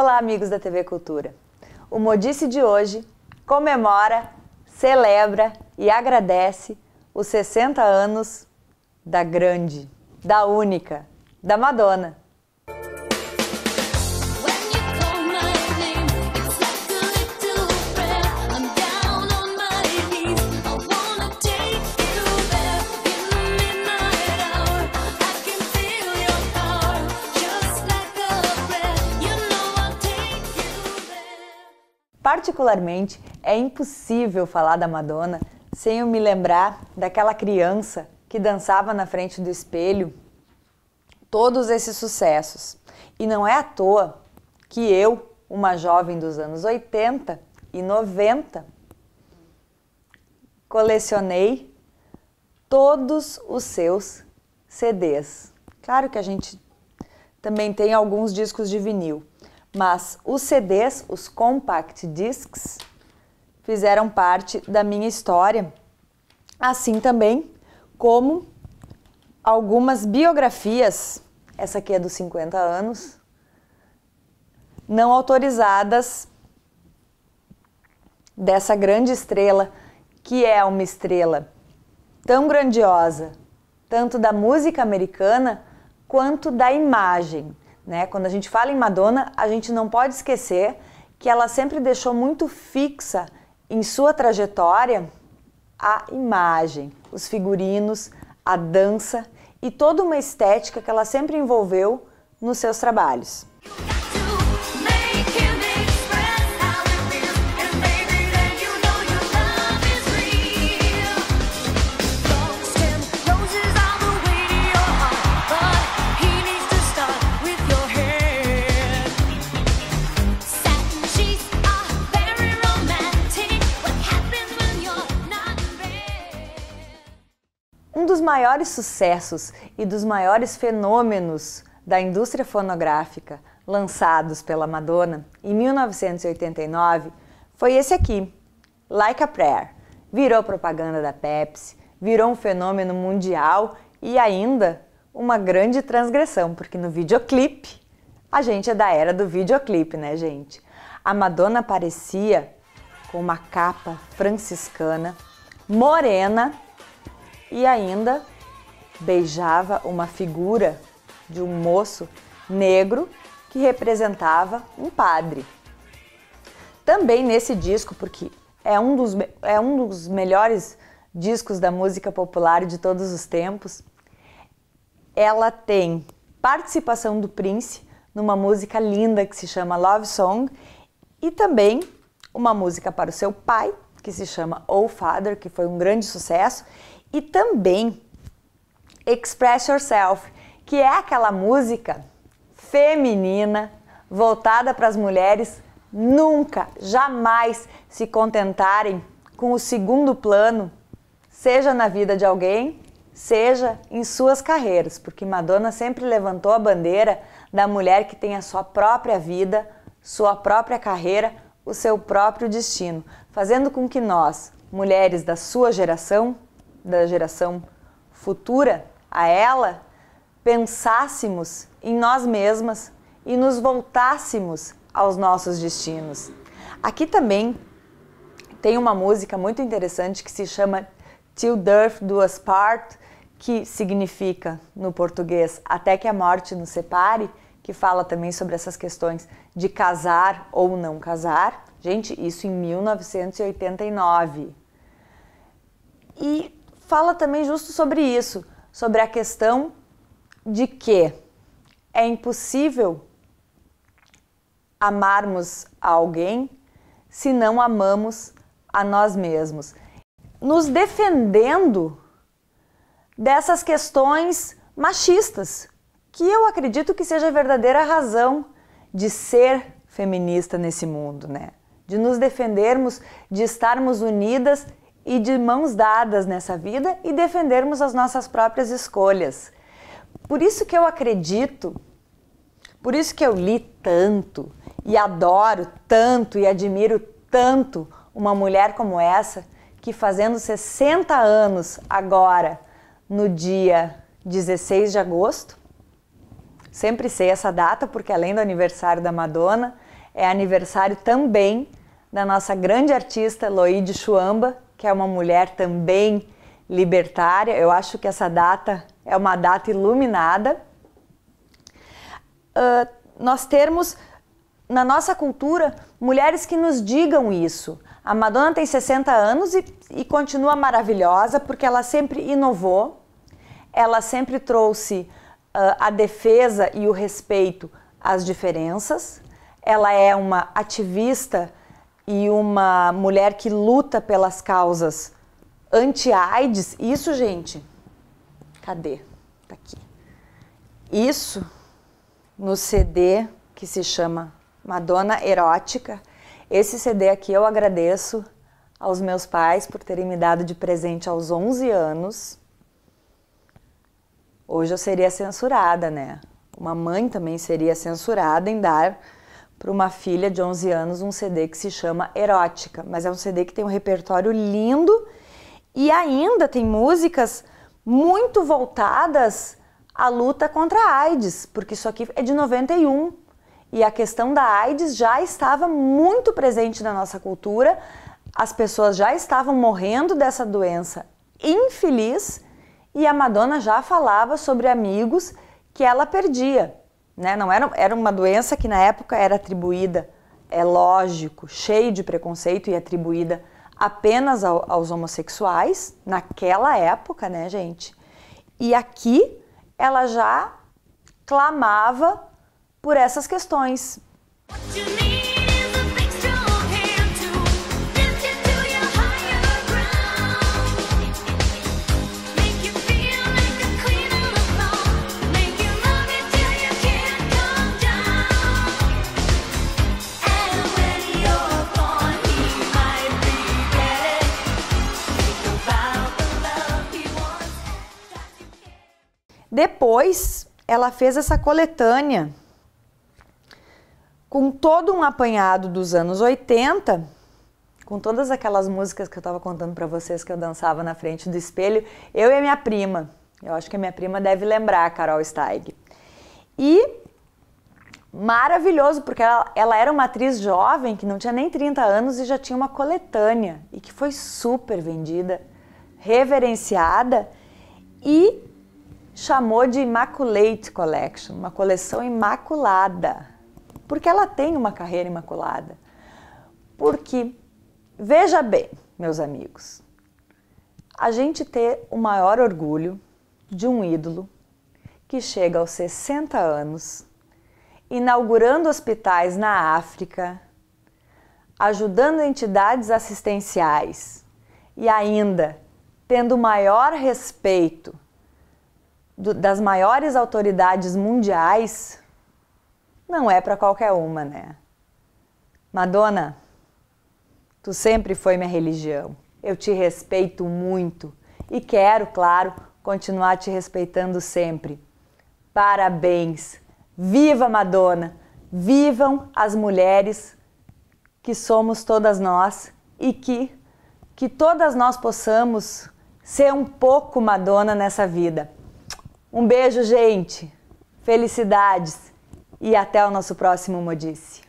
Olá, amigos da TV Cultura. O Modice de hoje comemora, celebra e agradece os 60 anos da grande, da única, da Madonna. Particularmente, é impossível falar da Madonna sem eu me lembrar daquela criança que dançava na frente do espelho todos esses sucessos. E não é à toa que eu, uma jovem dos anos 80 e 90, colecionei todos os seus CDs. Claro que a gente também tem alguns discos de vinil, mas os CDs, os compact discs, fizeram parte da minha história, assim também como algumas biografias, essa aqui é dos 50 anos, não autorizadas dessa grande estrela, que é uma estrela tão grandiosa, tanto da música americana quanto da imagem. Né? Quando a gente fala em Madonna, a gente não pode esquecer que ela sempre deixou muito fixa em sua trajetória a imagem, os figurinos, a dança e toda uma estética que ela sempre envolveu nos seus trabalhos. dos maiores sucessos e dos maiores fenômenos da indústria fonográfica lançados pela Madonna em 1989 foi esse aqui, Like a Prayer. Virou propaganda da Pepsi, virou um fenômeno mundial e ainda uma grande transgressão, porque no videoclipe, a gente é da era do videoclipe, né, gente? A Madonna aparecia com uma capa franciscana, morena e ainda beijava uma figura de um moço negro que representava um padre. Também nesse disco, porque é um dos, é um dos melhores discos da música popular de todos os tempos, ela tem participação do Prince numa música linda que se chama Love Song e também uma música para o seu pai, que se chama Oh Father, que foi um grande sucesso, e também Express Yourself, que é aquela música feminina voltada para as mulheres nunca, jamais se contentarem com o segundo plano, seja na vida de alguém, seja em suas carreiras, porque Madonna sempre levantou a bandeira da mulher que tem a sua própria vida, sua própria carreira, o seu próprio destino, fazendo com que nós, mulheres da sua geração, da geração futura, a ela, pensássemos em nós mesmas e nos voltássemos aos nossos destinos. Aqui também tem uma música muito interessante que se chama Till Death Do Us Part, que significa no português Até que a Morte nos Separe, que fala também sobre essas questões de casar ou não casar. Gente, isso em 1989. E fala também justo sobre isso, sobre a questão de que é impossível amarmos a alguém se não amamos a nós mesmos. Nos defendendo dessas questões machistas, que eu acredito que seja a verdadeira razão de ser feminista nesse mundo, né? De nos defendermos, de estarmos unidas e de mãos dadas nessa vida e defendermos as nossas próprias escolhas. Por isso que eu acredito, por isso que eu li tanto e adoro tanto e admiro tanto uma mulher como essa, que fazendo 60 anos agora, no dia 16 de agosto, sempre sei essa data porque além do aniversário da Madonna, é aniversário também da nossa grande artista Loide Chuamba, que é uma mulher também libertária. Eu acho que essa data é uma data iluminada. Uh, nós termos na nossa cultura mulheres que nos digam isso. A Madonna tem 60 anos e, e continua maravilhosa porque ela sempre inovou, ela sempre trouxe uh, a defesa e o respeito às diferenças. Ela é uma ativista e uma mulher que luta pelas causas anti-AIDS, isso, gente, cadê? Tá aqui. Isso no CD que se chama Madonna Erótica. Esse CD aqui eu agradeço aos meus pais por terem me dado de presente aos 11 anos. Hoje eu seria censurada, né? Uma mãe também seria censurada em dar para uma filha de 11 anos um CD que se chama Erótica, mas é um CD que tem um repertório lindo e ainda tem músicas muito voltadas à luta contra a AIDS, porque isso aqui é de 91 e a questão da AIDS já estava muito presente na nossa cultura, as pessoas já estavam morrendo dessa doença infeliz e a Madonna já falava sobre amigos que ela perdia. Né? Não era, era uma doença que na época era atribuída, é lógico, cheio de preconceito e atribuída apenas ao, aos homossexuais naquela época, né, gente? E aqui ela já clamava por essas questões. What Depois, ela fez essa coletânea com todo um apanhado dos anos 80, com todas aquelas músicas que eu estava contando para vocês que eu dançava na frente do espelho, eu e a minha prima. Eu acho que a minha prima deve lembrar a Carol Steig. E maravilhoso, porque ela, ela, era uma atriz jovem que não tinha nem 30 anos e já tinha uma coletânea e que foi super vendida, reverenciada e chamou de Immaculate Collection, uma coleção imaculada. Porque ela tem uma carreira imaculada. Porque, veja bem, meus amigos, a gente ter o maior orgulho de um ídolo que chega aos 60 anos, inaugurando hospitais na África, ajudando entidades assistenciais e ainda tendo o maior respeito do, das maiores autoridades mundiais não é para qualquer uma, né? Madonna, tu sempre foi minha religião. Eu te respeito muito e quero, claro, continuar te respeitando sempre. Parabéns! Viva Madonna! Vivam as mulheres que somos todas nós e que que todas nós possamos ser um pouco Madonna nessa vida. Um beijo, gente. Felicidades e até o nosso próximo Modice.